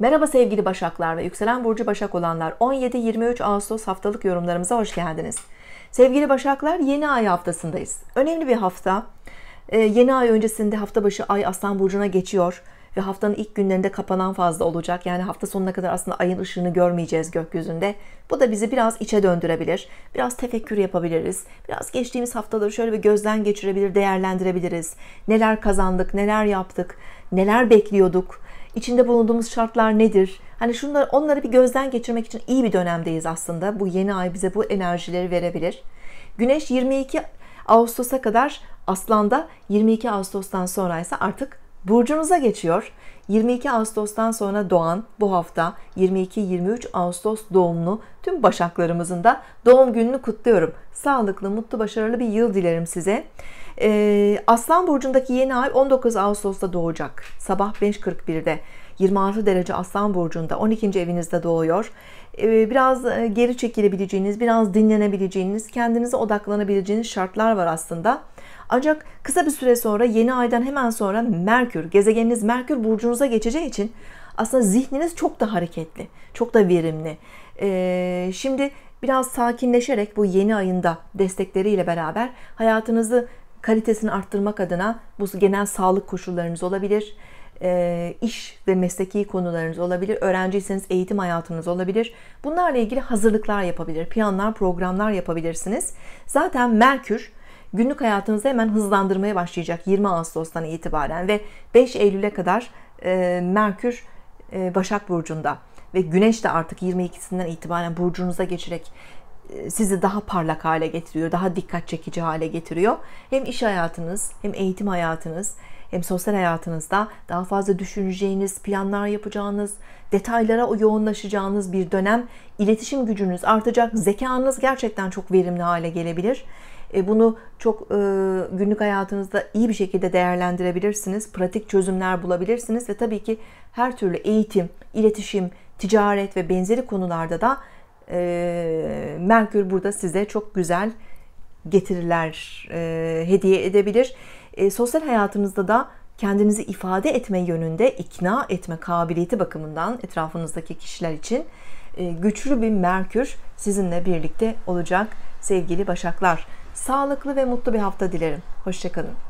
Merhaba sevgili Başaklar ve Yükselen Burcu Başak olanlar 17-23 Ağustos haftalık yorumlarımıza hoş geldiniz. Sevgili Başaklar yeni ay haftasındayız. Önemli bir hafta. Ee, yeni ay öncesinde hafta başı ay Aslan Burcu'na geçiyor ve haftanın ilk günlerinde kapanan fazla olacak. Yani hafta sonuna kadar aslında ayın ışığını görmeyeceğiz gökyüzünde. Bu da bizi biraz içe döndürebilir. Biraz tefekkür yapabiliriz. Biraz geçtiğimiz haftaları şöyle bir gözden geçirebilir, değerlendirebiliriz. Neler kazandık, neler yaptık, neler bekliyorduk, içinde bulunduğumuz şartlar nedir? Hani şunları, onları bir gözden geçirmek için iyi bir dönemdeyiz aslında. Bu yeni ay bize bu enerjileri verebilir. Güneş 22 Ağustos'a kadar Aslan'da, 22 Ağustos'tan sonra ise artık Burcunuza geçiyor. 22 Ağustos'tan sonra doğan bu hafta 22-23 Ağustos doğumlu tüm başaklarımızın da doğum gününü kutluyorum. Sağlıklı, mutlu, başarılı bir yıl dilerim size. Ee, Aslan Burcu'ndaki yeni ay 19 Ağustos'ta doğacak. Sabah 5.41'de. 26 derece Aslan Burcu'nda 12. evinizde doğuyor. Ee, biraz e, geri çekilebileceğiniz, biraz dinlenebileceğiniz, kendinize odaklanabileceğiniz şartlar var aslında. Ancak kısa bir süre sonra yeni aydan hemen sonra Merkür, gezegeniniz Merkür burcunuza geçeceği için aslında zihniniz çok da hareketli, çok da verimli. Ee, şimdi biraz sakinleşerek bu yeni ayında destekleriyle beraber hayatınızı kalitesini arttırmak adına bu genel sağlık koşullarınız olabilir ee, iş ve mesleki konularınız olabilir, öğrenciyseniz eğitim hayatınız olabilir. Bunlarla ilgili hazırlıklar yapabilir, planlar, programlar yapabilirsiniz. Zaten Merkür günlük hayatınızı hemen hızlandırmaya başlayacak 20 Ağustos'tan itibaren ve 5 Eylül'e kadar e, Merkür e, Başak Burcu'nda ve Güneş de artık 22'sinden itibaren burcunuza geçerek e, sizi daha parlak hale getiriyor, daha dikkat çekici hale getiriyor. Hem iş hayatınız, hem eğitim hayatınız, hem sosyal hayatınızda daha fazla düşüneceğiniz, planlar yapacağınız, detaylara o yoğunlaşacağınız bir dönem. İletişim gücünüz artacak, zekanız gerçekten çok verimli hale gelebilir. E, bunu çok e, günlük hayatınızda iyi bir şekilde değerlendirebilirsiniz. Pratik çözümler bulabilirsiniz ve tabii ki her türlü eğitim, iletişim, ticaret ve benzeri konularda da e, Merkür burada size çok güzel getiriler hediye edebilir e, sosyal hayatınızda da kendinizi ifade etme yönünde ikna etme kabiliyeti bakımından etrafınızdaki kişiler için e, güçlü bir Merkür sizinle birlikte olacak sevgili Başaklar. Sağlıklı ve mutlu bir hafta dilerim. Hoşçakalın.